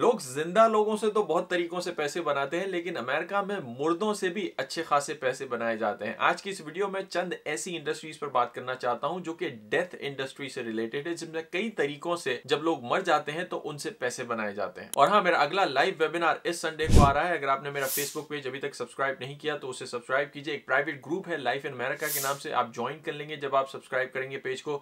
लोग जिंदा लोगों से तो बहुत तरीकों से पैसे बनाते हैं लेकिन अमेरिका में मुर्दों से भी अच्छे खासे पैसे बनाए जाते हैं आज की इस वीडियो में चंद ऐसी इंडस्ट्रीज पर बात करना चाहता हूं जो कि डेथ इंडस्ट्री से रिलेटेड है जिसमें कई तरीकों से जब लोग मर जाते हैं तो उनसे पैसे बनाए जाते हैं और हाँ मेरा अगला लाइव वेबिनार इस संडे को आ रहा है अगर आपने मेरा फेसबुक पेज अभी तक सब्सक्राइब नहीं किया तो उसे सब्सक्राइब कीजिए एक प्राइवेट ग्रुप है लाइफ इन अमेरिका के नाम से आप ज्वाइन कर लेंगे जब आप सब्सक्राइब करेंगे पेज को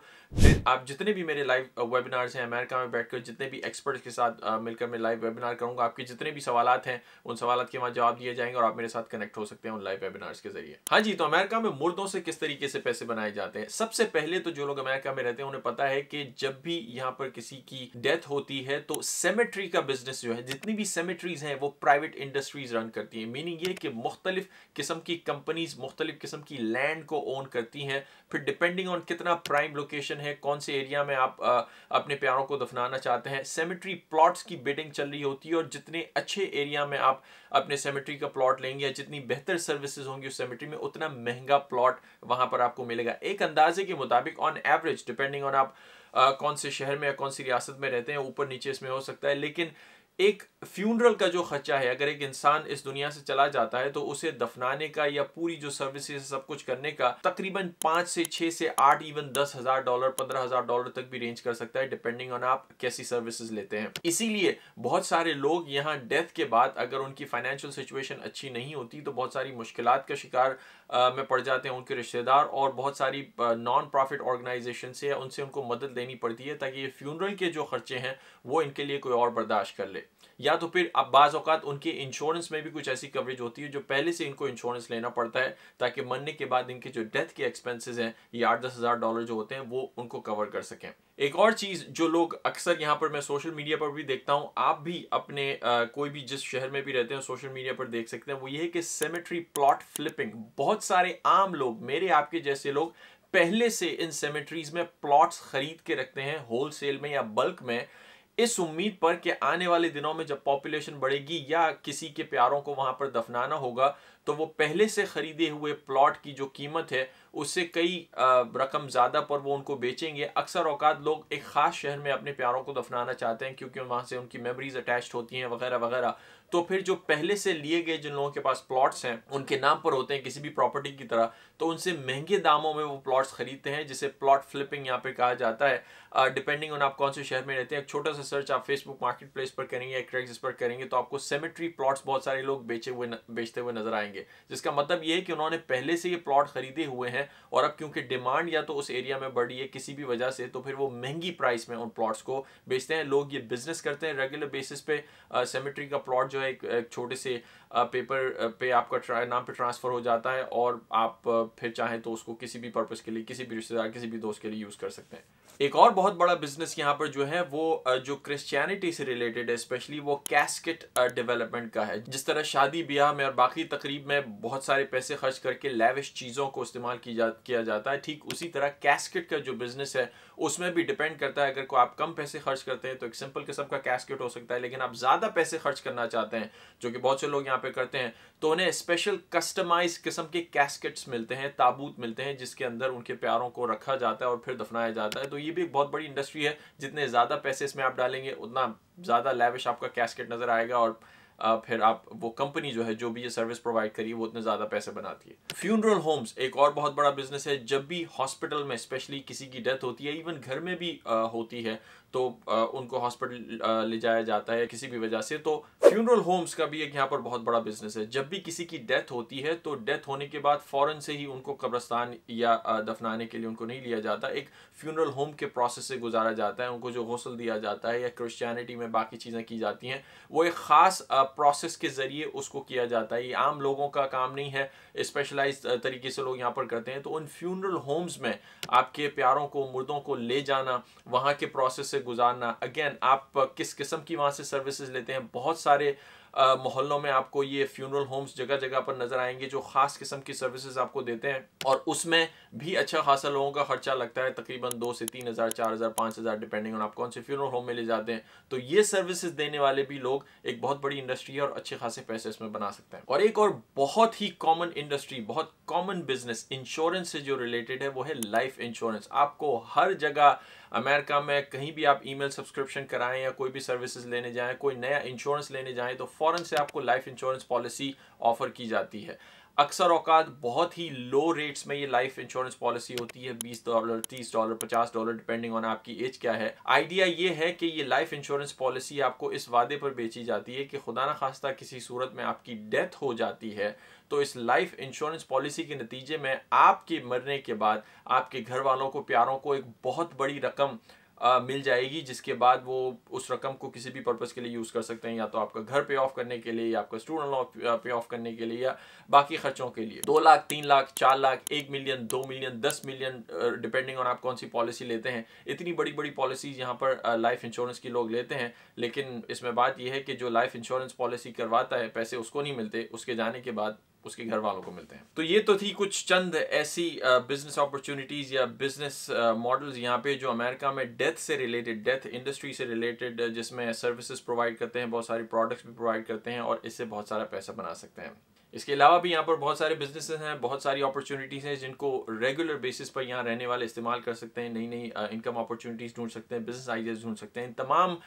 आप जितने भी मेरे लाइव वेबिनार्स हैं अमेरिका में बैठकर जितने भी एक्सपर्ट्स के साथ मिलकर लाइव वेबिनार करूंगा आपके जितने भी सवाल हैं उन सवाल के बाद जवाब दिए जाएंगे और आप मेरे साथ कनेक्ट हो सकते हैं उन लाइव वेबिनार्स के जरिए हाँ जी तो अमेरिका में मुर्दों से किस तरीके से पैसे बनाए जाते हैं सबसे पहले तो जो लोग अमेरिका में रहते हैं उन्हें पता है कि जब भी यहाँ पर किसी की डेथ होती है तो सेमेट्री का बिजनेस जो है जितनी भी सेमेट्रीज हैं वो प्राइवेट इंडस्ट्रीज रन करती हैं मीनिंग ये कि मुख्तलिफ किस्म की कंपनीज मुख्तलिफ किस्म की लैंड को ओन करती हैं फिर डिपेंडिंग ऑन कितना प्राइम लोकेशन है कौन से एरिया में आप आ, अपने प्यारों को दफनाना चाहते हैं सेमेट्री प्लॉट्स की बिडिंग चल रही होती है और जितने अच्छे एरिया में आप अपने सेमेट्री का प्लॉट लेंगे या जितनी बेहतर सर्विसेज होंगी उस सेमेट्री में उतना महंगा प्लॉट वहां पर आपको मिलेगा एक अंदाजे के मुताबिक ऑन एवरेज डिपेंडिंग ऑन आप आ, कौन से शहर में या कौन सी रियासत में रहते हैं ऊपर नीचे इसमें हो सकता है लेकिन एक फ्यूनरल का जो खर्चा है अगर एक इंसान इस दुनिया से चला जाता है तो उसे दफनाने का या पूरी जो सर्विस सब कुछ करने का तकरीबन पांच से छह से आठ इवन दस हज़ार डॉलर पंद्रह हज़ार डॉलर तक भी रेंज कर सकता है डिपेंडिंग ऑन आप कैसी सर्विसेज लेते हैं इसीलिए बहुत सारे लोग यहाँ डेथ के बाद अगर उनकी फाइनेंशियल सिचुएशन अच्छी नहीं होती तो बहुत सारी मुश्किल का शिकार में पड़ जाते हैं उनके रिश्तेदार और बहुत सारी नॉन प्रॉफिट ऑर्गेनाइजेशन से उनसे उनको मदद लेनी पड़ती है ताकि ये फ्यूनरल के जो खर्चे हैं वो इनके लिए कोई और बर्दाश्त कर ले या तो फिर अब बाज़ अवत उनके इंश्योरेंस में भी कुछ ऐसी कवरेज होती है जो पहले से इनको इंश्योरेंस लेना पड़ता है ताकि मरने के बाद इनके जो डेथ के एक्सपेंसेस हैं ये आठ दस हज़ार डॉलर जो होते हैं वो उनको कवर कर सकें एक और चीज़ जो लोग अक्सर यहाँ पर मैं सोशल मीडिया पर भी देखता हूँ आप भी अपने आ, कोई भी जिस शहर में भी रहते हैं सोशल मीडिया पर देख सकते हैं वो ये है कि सेमेट्री प्लॉट फ्लिपिंग बहुत सारे आम लोग मेरे आपके जैसे लोग पहले से इन सेमेट्रीज में प्लॉट्स खरीद के रखते हैं होलसेल में या बल्क में इस उम्मीद पर कि आने वाले दिनों में जब पॉपुलेशन बढ़ेगी या किसी के प्यारों को वहां पर दफनाना होगा तो वो पहले से ख़रीदे हुए प्लॉट की जो कीमत है उससे कई रकम ज़्यादा पर वो उनको बेचेंगे अक्सर औकात लोग एक ख़ास शहर में अपने प्यारों को दफनाना चाहते हैं क्योंकि वहाँ से उनकी मेमोरीज अटैच होती हैं वगैरह वगैरह तो फिर जो पहले से लिए गए जिन लोगों के पास प्लॉट्स हैं उनके नाम पर होते हैं किसी भी प्रॉपर्टी की तरह तो उनसे महंगे दामों में वो प्लॉट्स ख़रीदते हैं जिसे प्लॉट फ्लिपिंग यहाँ पे कहा जाता है डिपेंडिंग ऑन आप कौन से शहर में रहते हैं एक छोटा सा सर्च आप फेसबुक मार्केट प्लेस पर करेंगे या क्रैक्स पर करेंगे तो आपको सेमेट्री प्लॉट्स बहुत सारे लोग बेचे हुए बेचते हुए नजर आएंगे जाएंगे जिसका मतलब ये है कि उन्होंने पहले से ये प्लॉट खरीदे हुए हैं और अब क्योंकि डिमांड या तो उस एरिया में बढ़ी है किसी भी वजह से तो फिर वो महंगी प्राइस में उन प्लॉट्स को बेचते हैं लोग ये बिजनेस करते हैं रेगुलर बेसिस पे सेमेट्री का प्लॉट जो है एक, एक छोटे से पेपर पे आपका नाम पे ट्रांसफ़र हो जाता है और आप फिर चाहें तो उसको किसी भी पर्पज़ के लिए किसी भी रिश्तेदार किसी भी दोस्त के लिए यूज़ कर सकते हैं एक और बहुत बड़ा बिजनेस यहाँ पर जो है वो जो क्रिश्चियनिटी से रिलेटेड है स्पेशली वो कैस्केट डेवलपमेंट का है जिस तरह शादी ब्याह में और बाकी तकरीब में बहुत सारे पैसे खर्च करके लेविश चीज़ों को इस्तेमाल की जा किया जाता है ठीक उसी तरह कैस्केट का जो बिजनेस है उसमें भी डिपेंड करता है अगर को आप कम पैसे खर्च करते हैं तो एक सिंपल किस्म का कैस्केट हो सकता है लेकिन आप ज़्यादा पैसे खर्च करना चाहते हैं जो कि बहुत से लोग यहाँ पे करते हैं तो उन्हें स्पेशल कस्टमाइज किस्म के कैस्केट्स मिलते हैं ताबूत मिलते हैं जिसके अंदर उनके प्यारों को रखा जाता है और फिर दफनाया जाता है तो ये भी एक बहुत बड़ी इंडस्ट्री है जितने ज़्यादा पैसे इसमें आप डालेंगे उतना ज़्यादा लैविश आपका कैस्केट नज़र आएगा और फिर आप वो कंपनी जो है जो भी ये सर्विस प्रोवाइड करी वो उतने ज़्यादा पैसे बनाती है फ्यूनरल होम्स एक और बहुत बड़ा बिजनेस है जब भी हॉस्पिटल में स्पेशली किसी की डेथ होती है इवन घर में भी आ, होती है तो आ, उनको हॉस्पिटल ले जाया जाता है किसी भी वजह से तो फ्यूनरल होम्स का भी एक यहाँ पर बहुत बड़ा बिजनेस है जब भी किसी की डेथ होती है तो डेथ होने के बाद फ़ौरन से ही उनको कब्रस्तान या दफनाने के लिए उनको नहीं लिया जाता एक फ्यूनरल होम के प्रोसेस से गुजारा जाता है उनको जो गौसल दिया जाता है या क्रिश्चियनिटी में बाकी चीज़ें की जाती हैं वो एक ख़ास प्रोसेस के ज़रिए उसको किया जाता है ये आम लोगों का काम नहीं है स्पेशलाइज तरीके से लोग यहाँ पर करते हैं तो उन फ्यूनरल होम्स में आपके प्यारों को मुर्दों को ले जाना वहाँ के प्रोसेस से गुजारना अगेन आप किस किस्म की वहाँ से सर्विसेज लेते हैं बहुत सारे मोहल्लों में आपको ये फ्यूनरल होम्स जगह जगह पर नज़र आएंगे जो ख़ास किस्म की सर्विसेज आपको देते हैं और उसमें भी अच्छा खासा लोगों का खर्चा लगता है तकरीबन दो से तीन हज़ार चार हज़ार पांच हज़ार डिपेंडिंग ऑन आप कौन से फ्यूनरल होम में ले जाते हैं तो ये सर्विसेज देने वाले भी लोग एक बहुत बड़ी इंडस्ट्री है और अच्छे खासे पैसे इसमें बना सकते हैं और एक और बहुत ही कॉमन इंडस्ट्री बहुत कॉमन बिजनेस इंश्योरेंस से जो रिलेटेड है वो है लाइफ इंश्योरेंस आपको हर जगह अमेरिका में कहीं भी आप ईमेल सब्सक्रिप्शन कराएं या कोई भी सर्विसेज लेने जाएं कोई नया इंश्योरेंस लेने जाएं तो फ़ौरन से आपको लाइफ इंश्योरेंस पॉलिसी ऑफर की जाती है अक्सर औकात बहुत ही लो रेट्स में ये लाइफ इंश्योरेंस पॉलिसी होती है 20 dollar 30 dollar 50 dollar depending on आपकी एज क्या है आइडिया ये है कि ये लाइफ इंश्योरेंस पॉलिसी आपको इस वादे पर बेची जाती है कि खुदा ना खास्ता किसी सूरत में आपकी डेथ हो जाती है तो इस लाइफ इंश्योरेंस पॉलिसी के नतीजे में आपके मरने के बाद आपके घर वालों को प्यारों को एक बहुत बड़ी रकम आ, मिल जाएगी जिसके बाद वो उस रकम को किसी भी पर्पज़ के लिए यूज़ कर सकते हैं या तो आपका घर पे ऑफ करने के लिए या आपका स्टूडेंट लोन पे ऑफ करने के लिए या बाकी खर्चों के लिए दो लाख तीन लाख चार लाख एक मिलियन दो मिलियन दस मिलियन डिपेंडिंग ऑन आप कौन सी पॉलिसी लेते हैं इतनी बड़ी बड़ी पॉलिसीज यहाँ पर लाइफ इंश्योरेंस की लोग लेते हैं लेकिन इसमें बात यह है कि जो लाइफ इंश्योरेंस पॉलिसी करवाता है पैसे उसको नहीं मिलते उसके जाने के बाद उसके घर वालों को मिलते हैं तो ये तो थी कुछ चंद ऐसी बिजनेस अपॉर्चुनिटीज़ या बिजनेस मॉडल्स यहाँ पे जो अमेरिका में डेथ से रिलेटेड डेथ इंडस्ट्री से रिलेटेड जिसमें सर्विसेज प्रोवाइड करते हैं बहुत सारी प्रोडक्ट्स भी प्रोवाइड करते हैं और इससे बहुत सारा पैसा बना सकते हैं इसके अलावा भी यहाँ पर बहुत सारे बिजनेस हैं बहुत सारी अपॉर्चुनिटीज़ हैं जिनको रेगुलर बेसिस पर यहाँ रहने वाले इस्तेमाल कर सकते हैं नई नई इनकम अपॉर्चुनिटीज़ ढूंढ सकते हैं बिजनेस आइडियाज़ ढूंढ सकते हैं इन तमाम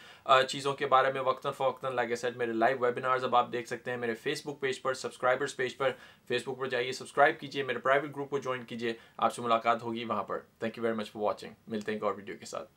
चीज़ों के बारे में वक्ता फ़वक्ता लाइक सेट मेरे लाइव वेबिनार्स अब आप देख सकते हैं मेरे फेसबुक पेज पर सब्सक्राइबर्स पेज पर फेसबुक पर जाइए सब्सक्राइब कीजिए मेरे प्राइवेट ग्रुप को ज्वाइन कीजिए आपसे मुलाकात होगी वहाँ पर thank you very much for watching मिलते हैं एक और वीडियो के साथ